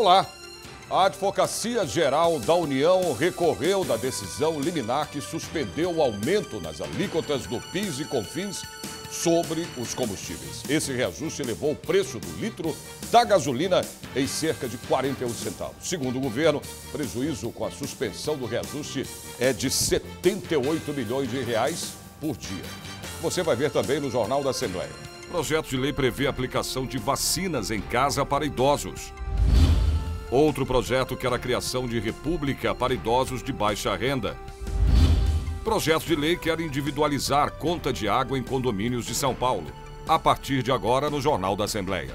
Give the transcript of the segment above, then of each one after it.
Olá. A Advocacia Geral da União recorreu da decisão liminar que suspendeu o aumento nas alíquotas do PIS e CONFINS sobre os combustíveis. Esse reajuste elevou o preço do litro da gasolina em cerca de 41 centavos. Segundo o governo, prejuízo com a suspensão do reajuste é de 78 milhões de reais por dia. Você vai ver também no Jornal da Assembleia. O projeto de lei prevê a aplicação de vacinas em casa para idosos. Outro projeto que era a criação de república para idosos de baixa renda. Projeto de lei que era individualizar conta de água em condomínios de São Paulo. A partir de agora, no Jornal da Assembleia.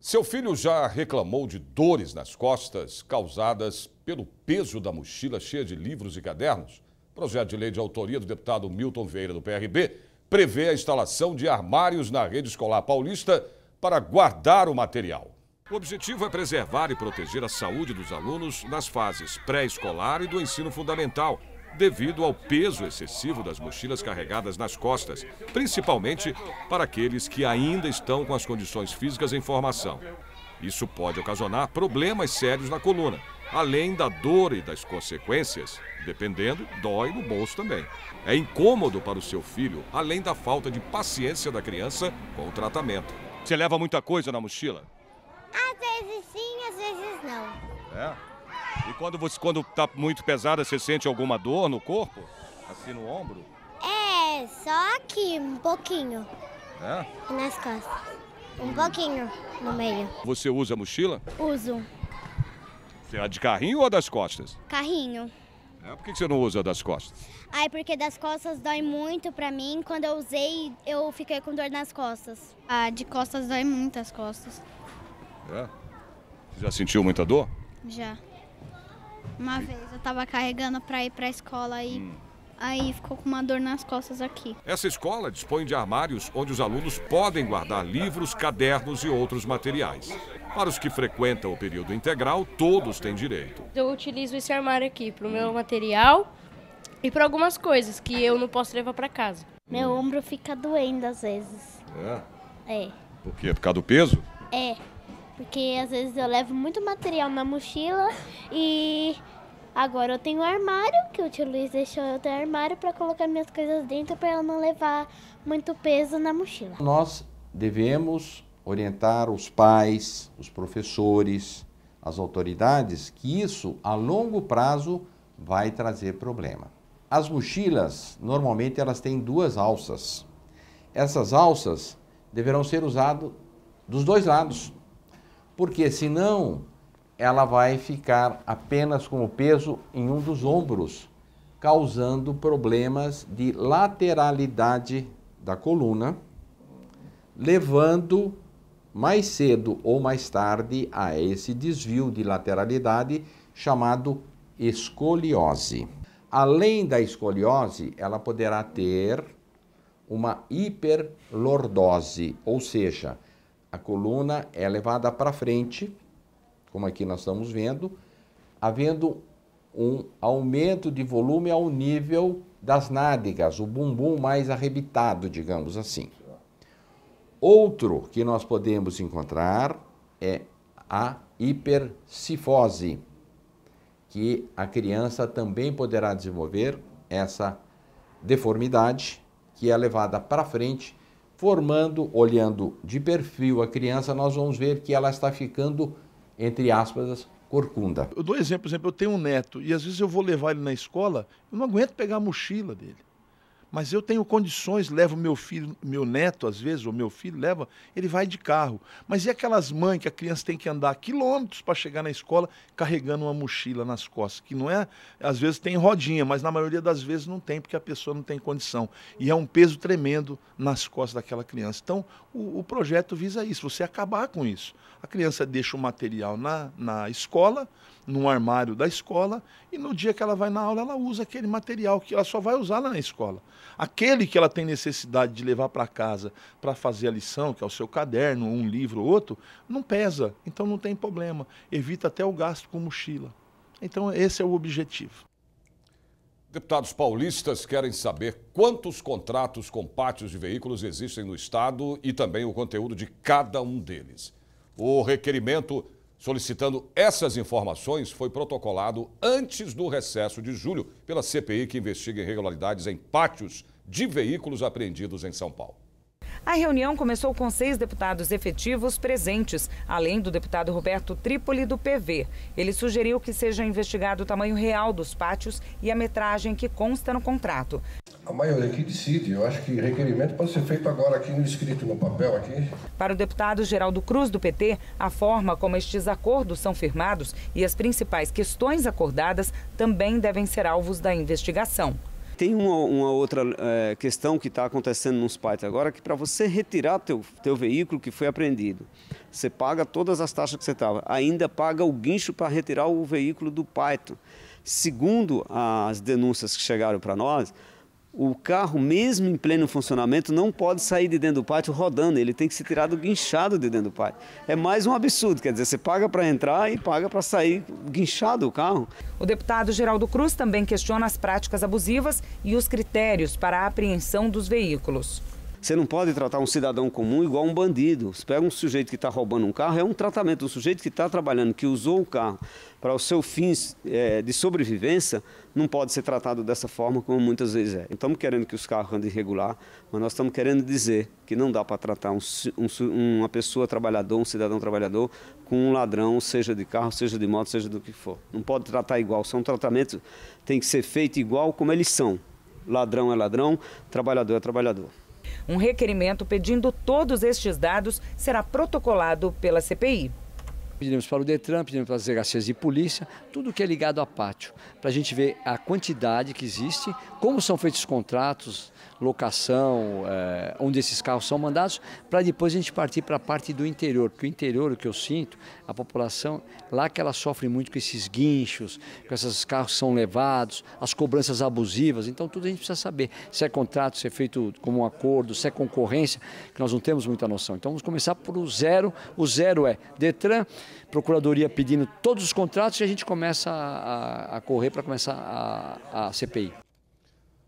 Seu filho já reclamou de dores nas costas causadas pelo peso da mochila cheia de livros e cadernos? Projeto de lei de autoria do deputado Milton Vieira, do PRB, prevê a instalação de armários na rede escolar paulista para guardar o material. O objetivo é preservar e proteger a saúde dos alunos nas fases pré-escolar e do ensino fundamental, devido ao peso excessivo das mochilas carregadas nas costas, principalmente para aqueles que ainda estão com as condições físicas em formação. Isso pode ocasionar problemas sérios na coluna, além da dor e das consequências, dependendo, dói no bolso também. É incômodo para o seu filho, além da falta de paciência da criança com o tratamento. Você leva muita coisa na mochila? Às vezes sim, às vezes não. É? E quando você quando tá muito pesada, você sente alguma dor no corpo? Assim no ombro? É, só aqui um pouquinho. É? E nas costas. Um pouquinho no meio. Você usa mochila? Uso. Você é de carrinho ou das costas? Carrinho. É, por que você não usa das costas? Ah, é porque das costas dói muito pra mim. Quando eu usei, eu fiquei com dor nas costas. Ah, de costas dói muito as costas. É? Você já sentiu muita dor? Já. Uma e... vez eu tava carregando pra ir pra escola e hum. aí ficou com uma dor nas costas aqui. Essa escola dispõe de armários onde os alunos podem guardar livros, cadernos e outros materiais. Para os que frequentam o período integral, todos têm direito. Eu utilizo esse armário aqui para o meu material e para algumas coisas que eu não posso levar para casa. Meu ombro fica doendo às vezes. É? É. Por quê? Por causa do peso? É. Porque às vezes eu levo muito material na mochila e agora eu tenho um armário, que o tio Luiz deixou eu ter armário para colocar minhas coisas dentro para ela não levar muito peso na mochila. Nós devemos orientar os pais, os professores, as autoridades, que isso a longo prazo vai trazer problema. As mochilas, normalmente elas têm duas alças. Essas alças deverão ser usadas dos dois lados, porque senão ela vai ficar apenas com o peso em um dos ombros, causando problemas de lateralidade da coluna, levando mais cedo ou mais tarde a esse desvio de lateralidade chamado escoliose. Além da escoliose, ela poderá ter uma hiperlordose, ou seja, a coluna é levada para frente, como aqui nós estamos vendo, havendo um aumento de volume ao nível das nádegas, o bumbum mais arrebitado, digamos assim. Outro que nós podemos encontrar é a hipercifose, que a criança também poderá desenvolver essa deformidade que é levada para frente, formando, olhando de perfil a criança, nós vamos ver que ela está ficando, entre aspas, corcunda. Eu dou exemplo, exemplo, eu tenho um neto e às vezes eu vou levar ele na escola, eu não aguento pegar a mochila dele. Mas eu tenho condições, levo meu filho, meu neto, às vezes, ou meu filho leva, ele vai de carro. Mas e aquelas mães que a criança tem que andar quilômetros para chegar na escola carregando uma mochila nas costas? Que não é, às vezes tem rodinha, mas na maioria das vezes não tem, porque a pessoa não tem condição. E é um peso tremendo nas costas daquela criança. Então, o, o projeto visa isso, você acabar com isso. A criança deixa o material na, na escola, num armário da escola e no dia que ela vai na aula, ela usa aquele material que ela só vai usar lá na escola. Aquele que ela tem necessidade de levar para casa para fazer a lição, que é o seu caderno, um livro ou outro, não pesa, então não tem problema. Evita até o gasto com mochila. Então, esse é o objetivo. Deputados paulistas querem saber quantos contratos com pátios de veículos existem no Estado e também o conteúdo de cada um deles. O requerimento solicitando essas informações foi protocolado antes do recesso de julho pela CPI que investiga irregularidades em pátios de veículos apreendidos em São Paulo. A reunião começou com seis deputados efetivos presentes, além do deputado Roberto Trípoli, do PV. Ele sugeriu que seja investigado o tamanho real dos pátios e a metragem que consta no contrato. A maioria que decide. Eu acho que requerimento pode ser feito agora aqui no escrito, no papel aqui. Para o deputado Geraldo Cruz do PT, a forma como estes acordos são firmados e as principais questões acordadas também devem ser alvos da investigação tem uma, uma outra é, questão que está acontecendo nos pais agora, que para você retirar teu, teu veículo que foi apreendido, você paga todas as taxas que você estava, ainda paga o guincho para retirar o veículo do Python. Segundo as denúncias que chegaram para nós, o carro, mesmo em pleno funcionamento, não pode sair de dentro do pátio rodando, ele tem que ser tirado guinchado de dentro do pátio. É mais um absurdo, quer dizer, você paga para entrar e paga para sair guinchado o carro. O deputado Geraldo Cruz também questiona as práticas abusivas e os critérios para a apreensão dos veículos. Você não pode tratar um cidadão comum igual um bandido. Você pega um sujeito que está roubando um carro, é um tratamento. Um sujeito que está trabalhando, que usou o carro para os seus fins é, de sobrevivência, não pode ser tratado dessa forma como muitas vezes é. estamos querendo que os carros andem regular, mas nós estamos querendo dizer que não dá para tratar um, um, uma pessoa trabalhadora, um cidadão trabalhador, com um ladrão, seja de carro, seja de moto, seja do que for. Não pode tratar igual. São tratamentos tem que ser feito igual como eles são. Ladrão é ladrão, trabalhador é trabalhador. Um requerimento pedindo todos estes dados será protocolado pela CPI. Pedimos para o Detran, pedimos para as delegacias de polícia, tudo que é ligado a pátio, para a gente ver a quantidade que existe, como são feitos os contratos, locação, é, onde esses carros são mandados, para depois a gente partir para a parte do interior, porque o interior, o que eu sinto, a população, lá que ela sofre muito com esses guinchos, com esses carros que são levados, as cobranças abusivas, então tudo a gente precisa saber, se é contrato, se é feito como um acordo, se é concorrência, que nós não temos muita noção. Então vamos começar por o zero, o zero é Detran, procuradoria pedindo todos os contratos e a gente começa a, a correr para começar a, a CPI.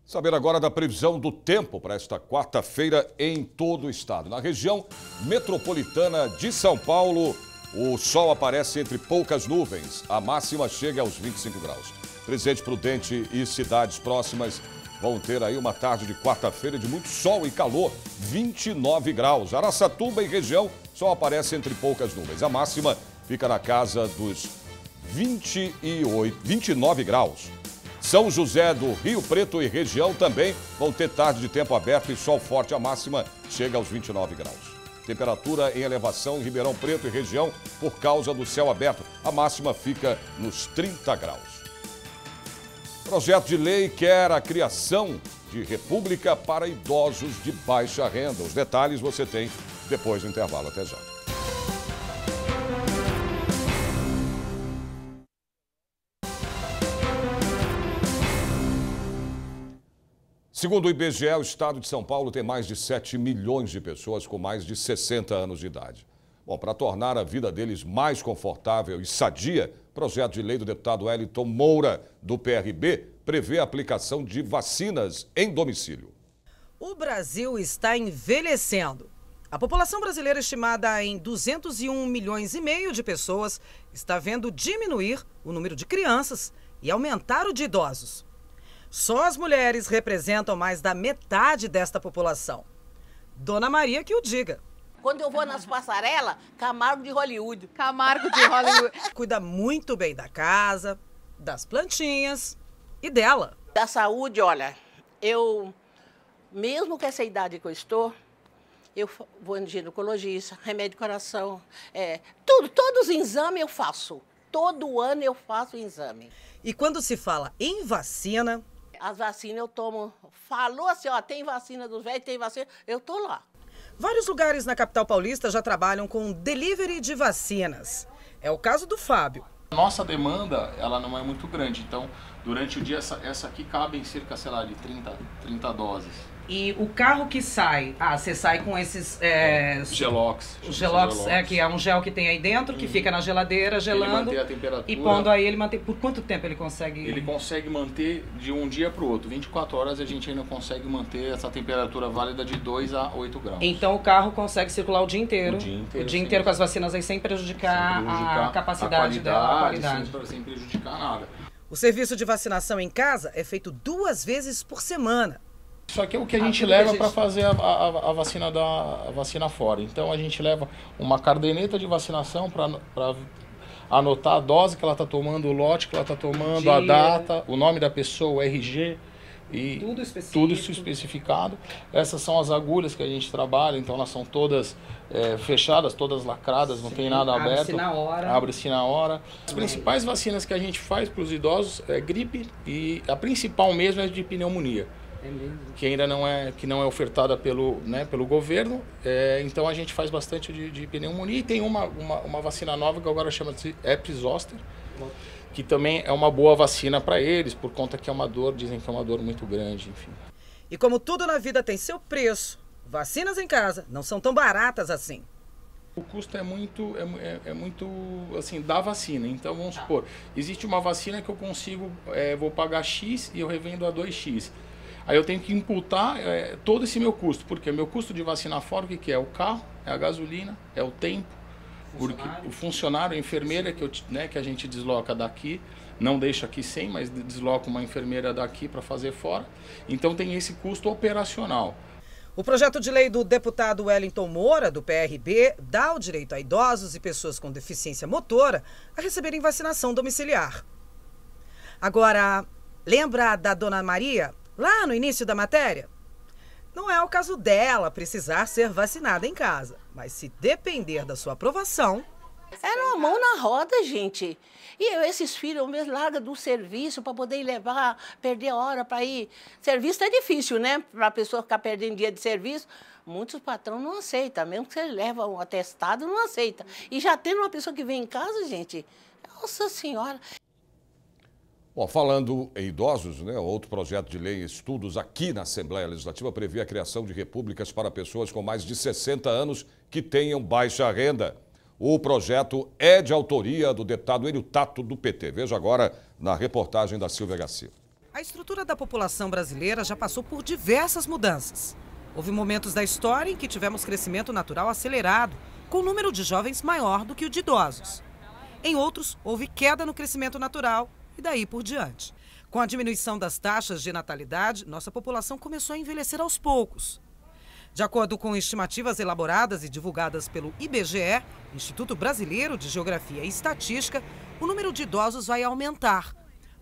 Saber agora da previsão do tempo para esta quarta-feira em todo o estado. Na região metropolitana de São Paulo, o sol aparece entre poucas nuvens. A máxima chega aos 25 graus. Presidente Prudente e cidades próximas vão ter aí uma tarde de quarta-feira de muito sol e calor, 29 graus. Araçatuba e região só aparece entre poucas nuvens. A máxima fica na casa dos 28, 29 graus. São José do Rio Preto e região também vão ter tarde de tempo aberto e sol forte. A máxima chega aos 29 graus. Temperatura em elevação em Ribeirão Preto e região por causa do céu aberto. A máxima fica nos 30 graus. Projeto de lei quer a criação de república para idosos de baixa renda. Os detalhes você tem depois do intervalo. Até já. Segundo o IBGE, o estado de São Paulo tem mais de 7 milhões de pessoas com mais de 60 anos de idade. Bom, para tornar a vida deles mais confortável e sadia, projeto de lei do deputado Wellington Moura, do PRB, prevê a aplicação de vacinas em domicílio. O Brasil está envelhecendo. A população brasileira, estimada em 201 milhões e meio de pessoas, está vendo diminuir o número de crianças e aumentar o de idosos. Só as mulheres representam mais da metade desta população. Dona Maria que o diga. Quando eu vou nas passarelas, Camargo de Hollywood. Camargo de Hollywood. Cuida muito bem da casa, das plantinhas e dela. Da saúde, olha, eu, mesmo com essa idade que eu estou, eu vou no ginecologista, remédio de coração, é, tudo, todos os exames eu faço. Todo ano eu faço exame. E quando se fala em vacina, as vacinas eu tomo. Falou assim, ó, tem vacina dos velhos, tem vacina, eu tô lá. Vários lugares na capital paulista já trabalham com delivery de vacinas. É o caso do Fábio. Nossa demanda, ela não é muito grande, então durante o dia essa, essa aqui cabe em cerca, sei lá, de 30, 30 doses. E o carro que sai, ah, você sai com esses. É, gelox. gelox, gelox, é que é um gel que tem aí dentro, que uhum. fica na geladeira, gelando. Ele a temperatura. E pondo aí, ele mantém. Por quanto tempo ele consegue. Ele consegue manter de um dia para o outro. 24 horas a gente ainda consegue manter essa temperatura válida de 2 a 8 graus. Então o carro consegue circular o dia inteiro. O dia inteiro, o dia inteiro com as vacinas aí, sem prejudicar, sem prejudicar a capacidade a qualidade, dela. A qualidade. sem prejudicar nada. O serviço de vacinação em casa é feito duas vezes por semana só que é o que a ah, gente ah, leva para fazer a, a, a, vacina da a vacina fora. Então a gente leva uma cardeneta de vacinação para anotar a dose que ela está tomando, o lote que ela está tomando, Dia. a data, o nome da pessoa, o RG e tudo, tudo, isso especificado. Essas são as agulhas que a gente trabalha, então elas são todas é, fechadas, todas lacradas, Sim, não tem nada aberto. Abre-se na hora. Abre-se na hora. As principais vacinas que a gente faz para os idosos é gripe e a principal mesmo é de pneumonia. É que ainda não é que não é ofertada pelo, né, pelo governo. É, então a gente faz bastante de, de pneumonia e tem uma, uma, uma, vacina nova que agora chama de Epizoster, que também é uma boa vacina para eles, por conta que é uma dor, dizem que é uma dor muito grande, enfim. E como tudo na vida tem seu preço, vacinas em casa não são tão baratas assim. O custo é muito, é, é, é muito assim, da vacina. Então, vamos tá. supor, existe uma vacina que eu consigo, é, vou pagar X e eu revendo a 2X. Aí eu tenho que imputar é, todo esse meu custo, porque meu custo de vacinar fora, o que, que é? O carro, é a gasolina, é o tempo, porque o funcionário, a enfermeira que, eu, né, que a gente desloca daqui, não deixa aqui sem, mas desloca uma enfermeira daqui para fazer fora. Então tem esse custo operacional. O projeto de lei do deputado Wellington Moura, do PRB, dá o direito a idosos e pessoas com deficiência motora a receberem vacinação domiciliar. Agora, lembra da dona Maria, lá no início da matéria. Não é o caso dela precisar ser vacinada em casa, mas se depender da sua aprovação. Era uma mão na roda, gente. E eu, esses filhos, mesmo larga do serviço para poder levar, perder hora para ir. Serviço é difícil, né? Para a pessoa ficar perdendo dia de serviço. Muitos patrões não aceitam, mesmo que você leva um atestado, não aceita. E já tendo uma pessoa que vem em casa, gente, nossa senhora. Bom, falando em idosos, né, outro projeto de lei em estudos aqui na Assembleia Legislativa prevê a criação de repúblicas para pessoas com mais de 60 anos que tenham baixa renda. O projeto é de autoria do deputado Enio Tato, do PT. Veja agora na reportagem da Silvia Garcia. A estrutura da população brasileira já passou por diversas mudanças. Houve momentos da história em que tivemos crescimento natural acelerado, com o número de jovens maior do que o de idosos. Em outros, houve queda no crescimento natural e daí por diante. Com a diminuição das taxas de natalidade, nossa população começou a envelhecer aos poucos. De acordo com estimativas elaboradas e divulgadas pelo IBGE, Instituto Brasileiro de Geografia e Estatística, o número de idosos vai aumentar.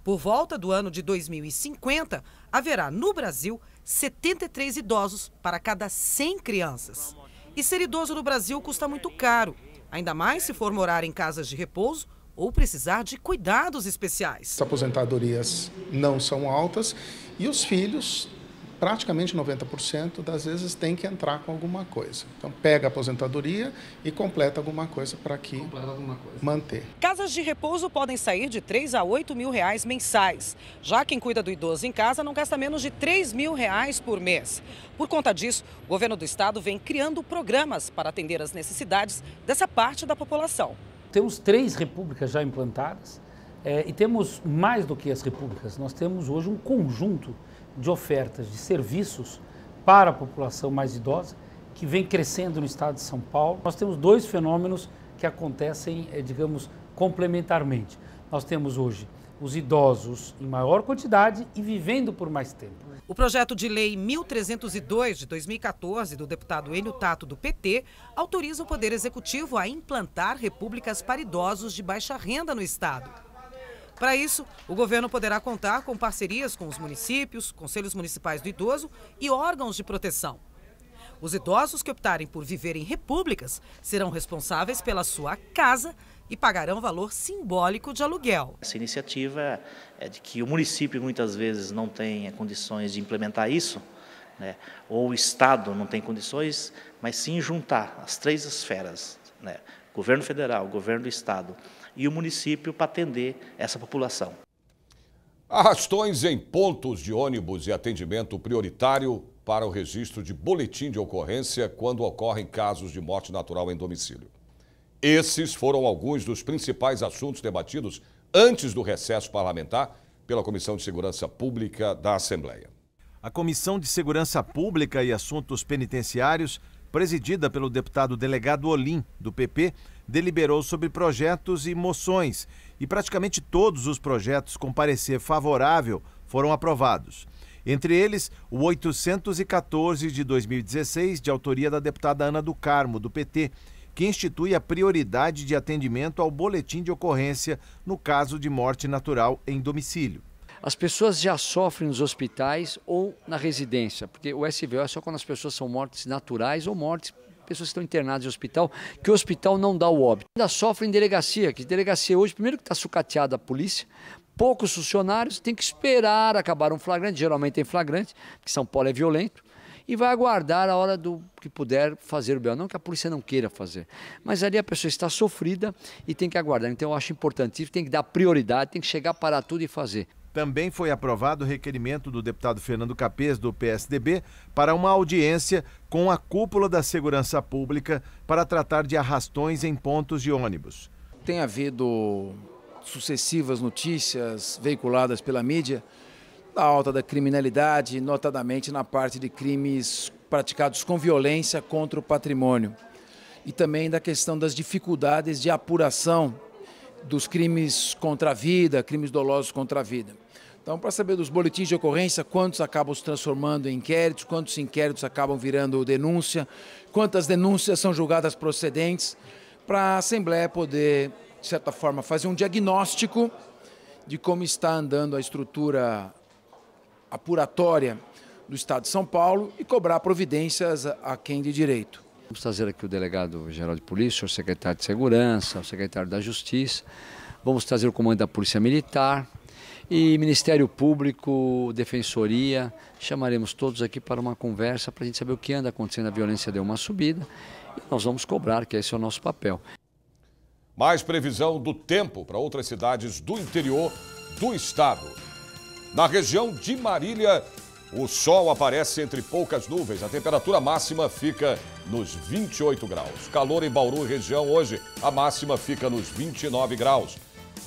Por volta do ano de 2050, haverá no Brasil 73 idosos para cada 100 crianças. E ser idoso no Brasil custa muito caro, ainda mais se for morar em casas de repouso ou precisar de cuidados especiais. As aposentadorias não são altas e os filhos, praticamente 90% das vezes, têm que entrar com alguma coisa. Então, pega a aposentadoria e completa alguma coisa para que coisa. manter. Casas de repouso podem sair de 3 a 8 mil reais mensais. Já quem cuida do idoso em casa não gasta menos de 3 mil reais por mês. Por conta disso, o governo do estado vem criando programas para atender as necessidades dessa parte da população temos três repúblicas já implantadas é, e temos mais do que as repúblicas. Nós temos hoje um conjunto de ofertas de serviços para a população mais idosa que vem crescendo no estado de São Paulo. Nós temos dois fenômenos que acontecem, é, digamos, complementarmente. Nós temos hoje os idosos em maior quantidade e vivendo por mais tempo. O projeto de lei 1302 de 2014 do deputado Enio Tato do PT autoriza o Poder Executivo a implantar repúblicas para idosos de baixa renda no estado. Para isso, o governo poderá contar com parcerias com os municípios, conselhos municipais do idoso e órgãos de proteção. Os idosos que optarem por viver em repúblicas serão responsáveis pela sua casa e pagarão valor simbólico de aluguel. Essa iniciativa é de que o município muitas vezes não tem eh, condições de implementar isso, né, ou o Estado não tem condições, mas sim juntar as três esferas, né, governo federal, governo do Estado e o município para atender essa população. Arrastões em pontos de ônibus e atendimento prioritário para o registro de boletim de ocorrência quando ocorrem casos de morte natural em domicílio. Esses foram alguns dos principais assuntos debatidos antes do recesso parlamentar pela Comissão de Segurança Pública da Assembleia. A Comissão de Segurança Pública e Assuntos Penitenciários, presidida pelo deputado delegado Olim, do PP, deliberou sobre projetos e moções, e praticamente todos os projetos com parecer favorável foram aprovados. Entre eles, o 814 de 2016, de autoria da deputada Ana do Carmo, do PT, que institui a prioridade de atendimento ao boletim de ocorrência no caso de morte natural em domicílio. As pessoas já sofrem nos hospitais ou na residência, porque o SVO é só quando as pessoas são mortes naturais ou mortes pessoas que estão internadas em hospital, que o hospital não dá o óbito. Ainda sofrem delegacia, que delegacia hoje, primeiro que está sucateada a polícia, poucos funcionários, tem que esperar acabar um flagrante, geralmente tem flagrante, porque São Paulo é violento, e vai aguardar a hora do que puder fazer o bel. Não que a polícia não queira fazer, mas ali a pessoa está sofrida e tem que aguardar. Então eu acho importante, tem que dar prioridade, tem que chegar para tudo e fazer. Também foi aprovado o requerimento do deputado Fernando Capês, do PSDB, para uma audiência com a cúpula da segurança pública para tratar de arrastões em pontos de ônibus. Tem havido sucessivas notícias veiculadas pela mídia da alta da criminalidade, notadamente na parte de crimes praticados com violência contra o patrimônio. E também da questão das dificuldades de apuração dos crimes contra a vida, crimes dolosos contra a vida. Então, para saber dos boletins de ocorrência, quantos acabam se transformando em inquéritos, quantos inquéritos acabam virando denúncia, quantas denúncias são julgadas procedentes, para a Assembleia poder, de certa forma, fazer um diagnóstico de como está andando a estrutura apuratória do Estado de São Paulo e cobrar providências a quem de direito. Vamos trazer aqui o delegado-geral de polícia, o secretário de segurança, o secretário da justiça, vamos trazer o comando da Polícia Militar e Ministério Público, Defensoria, chamaremos todos aqui para uma conversa para a gente saber o que anda acontecendo, a violência deu uma subida e nós vamos cobrar, que esse é o nosso papel. Mais previsão do tempo para outras cidades do interior do estado. Na região de Marília, o sol aparece entre poucas nuvens. A temperatura máxima fica nos 28 graus. Calor em Bauru e região hoje, a máxima fica nos 29 graus.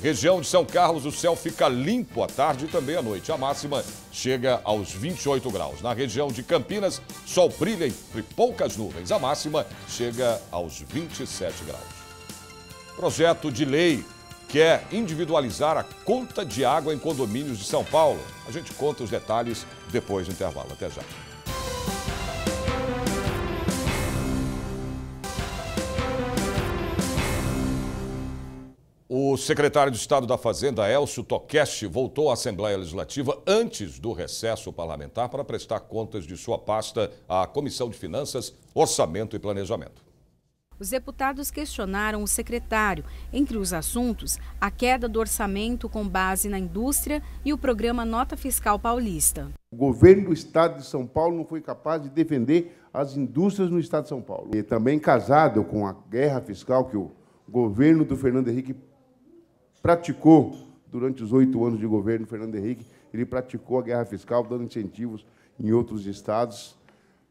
Região de São Carlos, o céu fica limpo à tarde e também à noite. A máxima chega aos 28 graus. Na região de Campinas, sol brilha entre poucas nuvens. A máxima chega aos 27 graus. Projeto de lei quer é individualizar a conta de água em condomínios de São Paulo. A gente conta os detalhes depois do intervalo. Até já. O secretário de Estado da Fazenda, Elcio Toqueste, voltou à Assembleia Legislativa antes do recesso parlamentar para prestar contas de sua pasta à Comissão de Finanças, Orçamento e Planejamento. Os deputados questionaram o secretário, entre os assuntos, a queda do orçamento com base na indústria e o programa Nota Fiscal Paulista. O governo do estado de São Paulo não foi capaz de defender as indústrias no estado de São Paulo. E também casado com a guerra fiscal que o governo do Fernando Henrique praticou durante os oito anos de governo do Fernando Henrique, ele praticou a guerra fiscal, dando incentivos em outros estados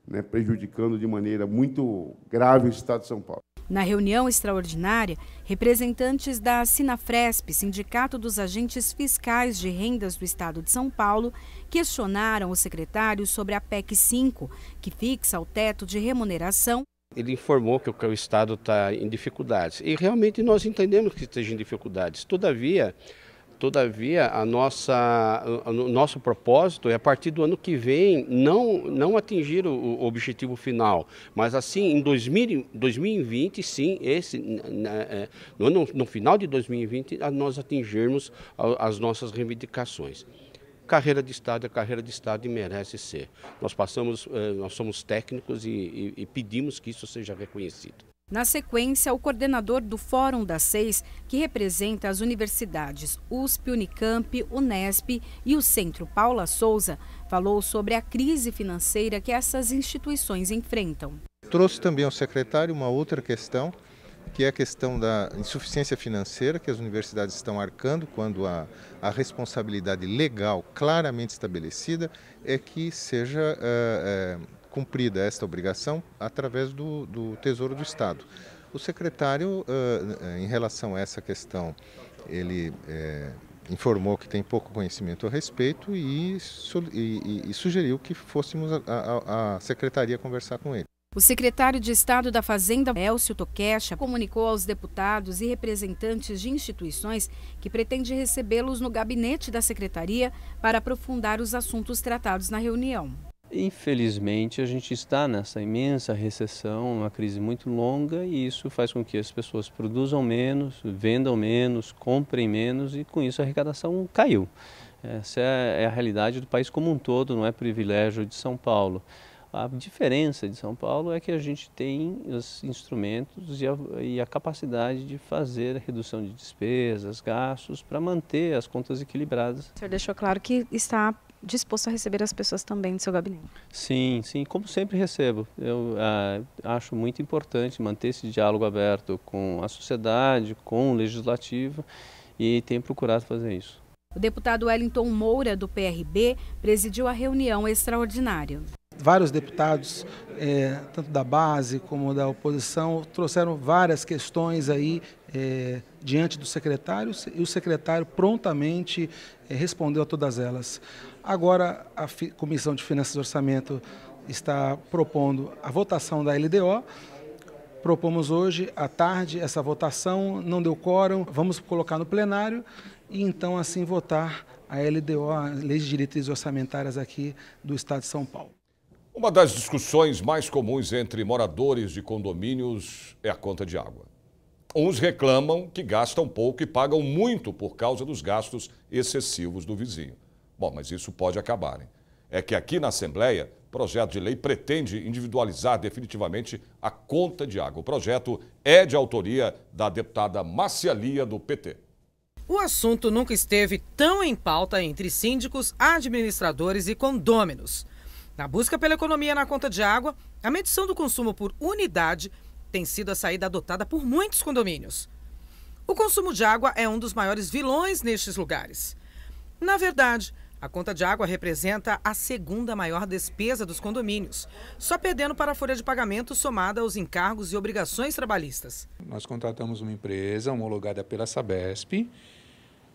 né, prejudicando de maneira muito grave o Estado de São Paulo. Na reunião extraordinária, representantes da Sinafresp, Sindicato dos Agentes Fiscais de Rendas do Estado de São Paulo, questionaram o secretário sobre a PEC 5, que fixa o teto de remuneração. Ele informou que o Estado está em dificuldades. E realmente nós entendemos que esteja em dificuldades. Todavia, Todavia, a nossa, o nosso propósito é, a partir do ano que vem, não, não atingir o, objetivo final, mas assim, em 2000, 2020, sim, esse, é, é, no, no final de 2020, nós atingirmos as nossas reivindicações carreira de Estado é carreira de Estado e merece ser. Nós passamos, eh, nós somos técnicos e, e, e pedimos que isso seja reconhecido. Na sequência, o coordenador do Fórum das Seis, que representa as universidades USP, Unicamp, Unesp e o Centro Paula Souza, falou sobre a crise financeira que essas instituições enfrentam. Trouxe também ao secretário uma outra questão, que é a questão da insuficiência financeira que as universidades estão arcando quando a, a responsabilidade legal claramente estabelecida é que seja é, é, cumprida esta obrigação através do, do Tesouro do Estado. O secretário, ah, em relação a essa questão, ele eh, informou que tem pouco conhecimento a respeito e, sugeriu que fôssemos à secretaria conversar com ele. O secretário de Estado da Fazenda, Elcio Toquecha, comunicou aos deputados e representantes de instituições que pretende recebê-los no gabinete da secretaria para aprofundar os assuntos tratados na reunião. Infelizmente, a gente está nessa imensa recessão, uma crise muito longa, e isso faz com que as pessoas produzam menos, vendam menos, comprem menos, e com isso a arrecadação caiu. Essa é, é a realidade do país como um todo, não é privilégio de São Paulo. A diferença de São Paulo é que a gente tem os instrumentos e a, e a capacidade de fazer a redução de despesas, gastos, para manter as contas equilibradas. O senhor deixou claro que está disposto a receber as pessoas também do seu gabinete. Sim, sim, como sempre recebo. Eu ah, acho muito importante manter esse diálogo aberto com a sociedade, com o legislativo e tenho procurado fazer isso. O deputado Wellington Moura, do PRB, presidiu a reunião extraordinária. Vários deputados, é, tanto da base como da oposição, trouxeram várias questões aí é, diante do secretário e o secretário prontamente é, respondeu a todas elas. Agora, a Comissão de Finanças e Orçamento está propondo a votação da LDO. Propomos hoje à tarde essa votação, não deu quórum, vamos colocar no plenário e então assim votar a LDO, a Lei de Diretrizes Orçamentárias aqui do Estado de São Paulo. Uma das discussões mais comuns entre moradores de condomínios é a conta de água. Uns reclamam que gastam pouco e pagam muito por causa dos gastos excessivos do vizinho. Bom, mas isso pode acabar. Hein? É que aqui na Assembleia, o projeto de lei pretende individualizar definitivamente a conta de água. O projeto é de autoria da deputada Marcialia, do PT. O assunto nunca esteve tão em pauta entre síndicos, administradores e condôminos. Na busca pela economia na conta de água, a medição do consumo por unidade tem sido a saída adotada por muitos condomínios. O consumo de água é um dos maiores vilões nestes lugares. Na verdade, a conta de água representa a segunda maior despesa dos condomínios, só perdendo para a folha de pagamento somada aos encargos e obrigações trabalhistas. Nós contratamos uma empresa homologada pela Sabesp.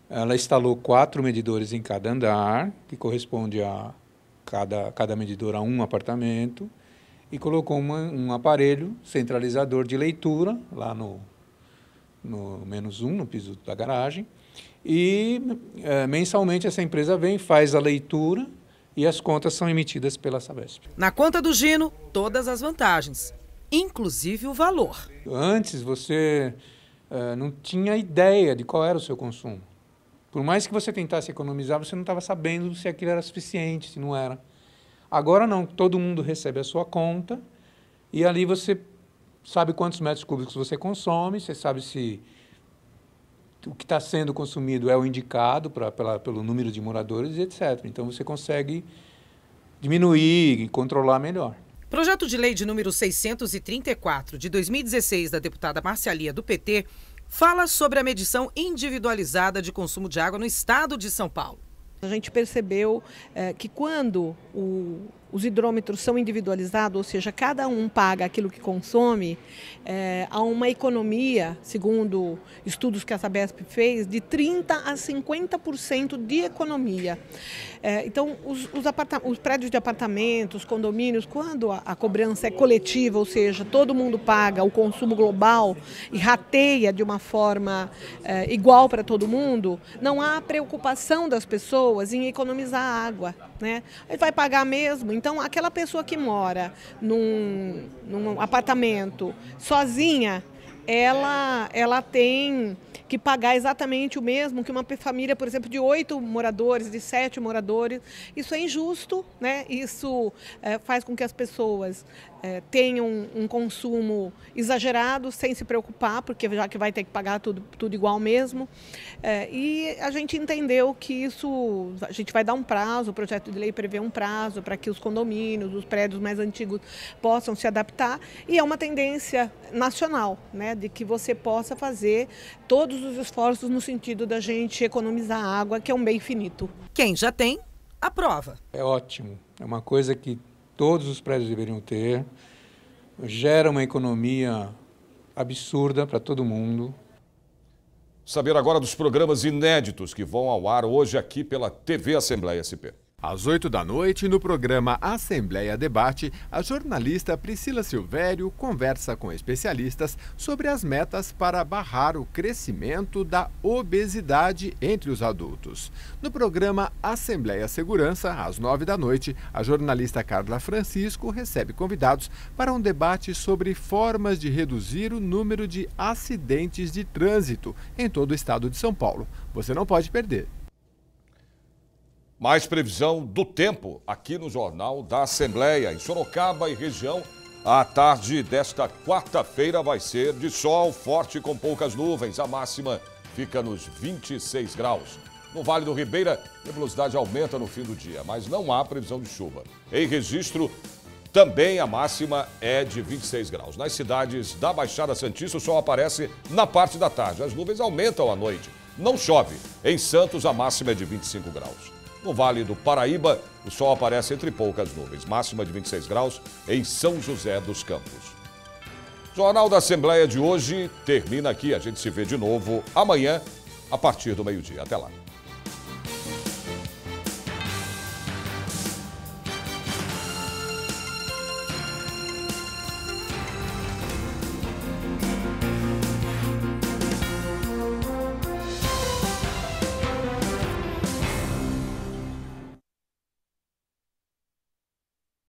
Ela instalou quatro medidores em cada andar, que corresponde a cada, cada medidor a um apartamento, e colocou uma, um aparelho centralizador de leitura lá no, no menos um, no piso da garagem e é, mensalmente essa empresa vem, faz a leitura e as contas são emitidas pela Sabesp. Na conta do Gino, todas as vantagens, inclusive o valor. Antes você é, não tinha ideia de qual era o seu consumo. Por mais que você tentasse economizar, você não estava sabendo se aquilo era suficiente, se não era. Agora não, todo mundo recebe a sua conta e ali você sabe quantos metros cúbicos você consome, você sabe se o que está sendo consumido é o indicado pra, pela, pelo número de moradores e etc. Então você consegue diminuir e controlar melhor. Projeto de lei de número 634 de 2016 da deputada Marcialia do PT fala sobre a medição individualizada de consumo de água no estado de São Paulo. A gente percebeu é, que quando o os hidrômetros são individualizados, ou seja, cada um paga aquilo que consome, é, há uma economia, segundo estudos que a Sabesp fez, de 30% a 50% de economia. É, então, os, os, os, prédios de apartamentos, condomínios, quando a, a, cobrança é coletiva, ou seja, todo mundo paga o consumo global e rateia de uma forma é, igual para todo mundo, não há preocupação das pessoas em economizar água. Né? Ele vai pagar mesmo, então, aquela pessoa que mora num, num apartamento sozinha, ela, ela tem que pagar exatamente o mesmo que uma família, por exemplo, de oito moradores, de sete moradores. Isso é injusto, né? Isso é, faz com que as pessoas é, tenham um consumo exagerado, sem se preocupar, porque já que vai ter que pagar tudo, tudo igual mesmo. É, e a gente entendeu que isso, a gente vai dar um prazo, o projeto de lei prevê um prazo para que os condomínios, os prédios mais antigos possam se adaptar, e é uma tendência nacional, né, de que você possa fazer todos os esforços no sentido da gente economizar água, que é um bem finito. Quem já tem, aprova. É ótimo. É uma coisa que todos os prédios deveriam ter. Gera uma economia absurda para todo mundo. Saber agora dos programas inéditos que vão ao ar hoje aqui pela TV Assembleia SP. Às 8 da noite, no programa Assembleia Debate, a jornalista Priscila Silvério conversa com especialistas sobre as metas para barrar o crescimento da obesidade entre os adultos. No programa Assembleia Segurança, às 9 da noite, a jornalista Carla Francisco recebe convidados para um debate sobre formas de reduzir o número de acidentes de trânsito em todo o estado de São Paulo. Você não pode perder. Mais previsão do tempo aqui no Jornal da Assembleia. Em Sorocaba e região, a tarde desta quarta-feira vai ser de sol forte com poucas nuvens. A máxima fica nos 26 graus. No Vale do Ribeira, a velocidade aumenta no fim do dia, mas não há previsão de chuva. Em registro, também a máxima é de 26 graus. Nas cidades da Baixada Santista, o sol aparece na parte da tarde. As nuvens aumentam à noite. Não chove. Em Santos, a máxima é de 25 graus. No Vale do Paraíba, o sol aparece entre poucas nuvens, máxima de 26 graus em São José dos Campos. Jornal da Assembleia de hoje termina aqui. A gente se vê de novo amanhã, a partir do meio-dia. Até lá.